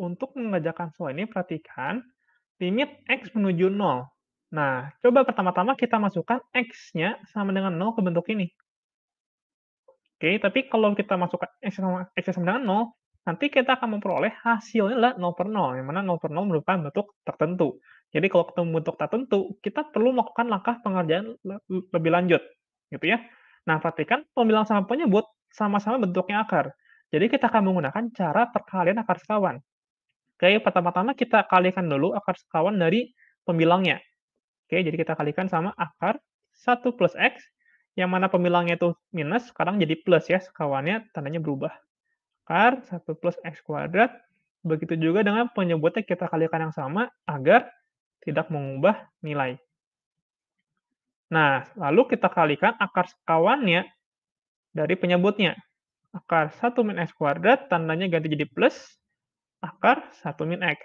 Untuk mengerjakan soal ini, perhatikan limit X menuju 0. Nah, coba pertama-tama kita masukkan X-nya sama dengan 0 ke bentuk ini. Oke, tapi kalau kita masukkan X sama, X sama dengan 0, nanti kita akan memperoleh hasilnya adalah 0 per 0, yang mana 0 per 0 merupakan bentuk tertentu. Jadi kalau ketemu bentuk tertentu, kita perlu melakukan langkah pengerjaan lebih lanjut. gitu ya. Nah, perhatikan pembilang sama penyebut sama-sama bentuknya akar. Jadi kita akan menggunakan cara perkalian akar sekawan. Oke, pertama-tama kita kalikan dulu akar sekawan dari pembilangnya. Oke, jadi kita kalikan sama akar 1 plus X, yang mana pembilangnya itu minus, sekarang jadi plus ya, sekawannya tandanya berubah. Akar 1 plus X kuadrat, begitu juga dengan penyebutnya kita kalikan yang sama agar tidak mengubah nilai. Nah, lalu kita kalikan akar sekawannya dari penyebutnya. Akar 1 min X kuadrat, tandanya ganti jadi plus, akar 1 min X.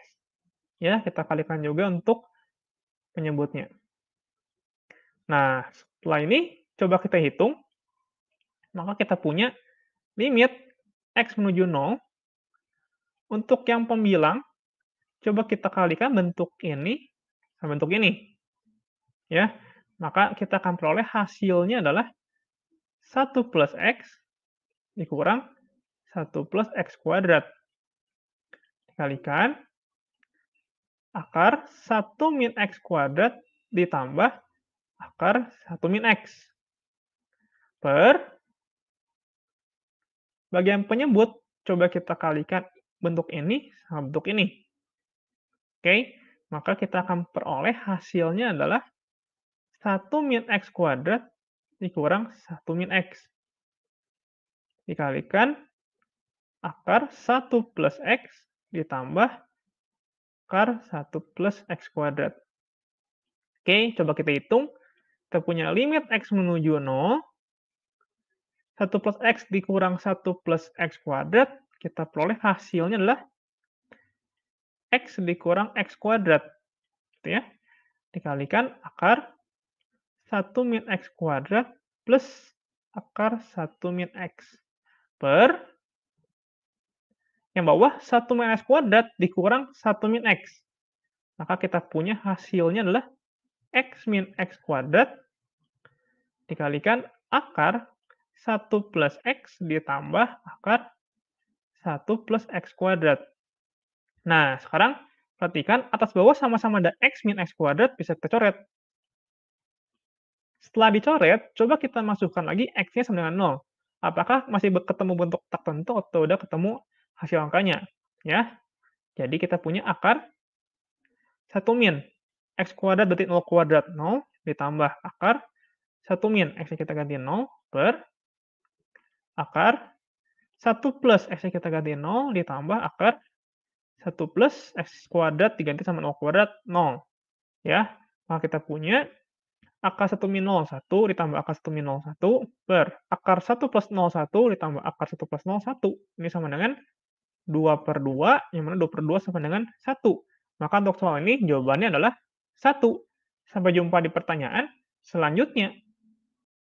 Ya, kita kalikan juga untuk penyebutnya. Nah, setelah ini coba kita hitung. Maka kita punya limit X menuju 0. Untuk yang pembilang, coba kita kalikan bentuk ini sama bentuk ini. Ya, maka kita akan peroleh hasilnya adalah 1 plus X dikurang 1 plus X kuadrat. Kalikan akar 1 min X kuadrat ditambah akar 1 min X per bagian penyebut coba kita kalikan bentuk ini sama bentuk ini. Oke, maka kita akan peroleh hasilnya adalah 1 min X kuadrat dikurang 1 min X. Dikalikan akar 1 plus X ditambah kar 1 plus x kuadrat. Oke, coba kita hitung. Kita punya limit x menuju 0. 1 plus x dikurang 1 plus x kuadrat. Kita peroleh hasilnya adalah x dikurang x kuadrat. Gitu ya. Dikalikan akar 1 min x kuadrat plus akar 1 min x per yang bawah 1 min X kuadrat dikurang 1 min X. Maka kita punya hasilnya adalah X min X kuadrat dikalikan akar 1 plus X ditambah akar 1 plus X kuadrat. Nah, sekarang perhatikan atas bawah sama-sama ada X min X kuadrat bisa kita coret. Setelah dicoret, coba kita masukkan lagi X-nya sama dengan 0. Apakah masih ketemu bentuk tertentu atau udah ketemu hasil angkanya, ya. Jadi kita punya akar 1 min x kuadrat berarti 0 kuadrat 0 ditambah akar 1 min x kita ganti 0 per akar 1 plus x kita ganti 0 ditambah akar 1 plus x kuadrat diganti sama 0 kuadrat 0. Ya, maka kita punya akar 1 min 0, 1 ditambah akar 1 min 0, 1 per akar 1 plus 0, 1 ditambah akar 1 plus 0, 1. Ini sama dengan 2 per 2, yang mana 2 per 2 sama dengan 1. Maka untuk soal ini jawabannya adalah 1. Sampai jumpa di pertanyaan selanjutnya.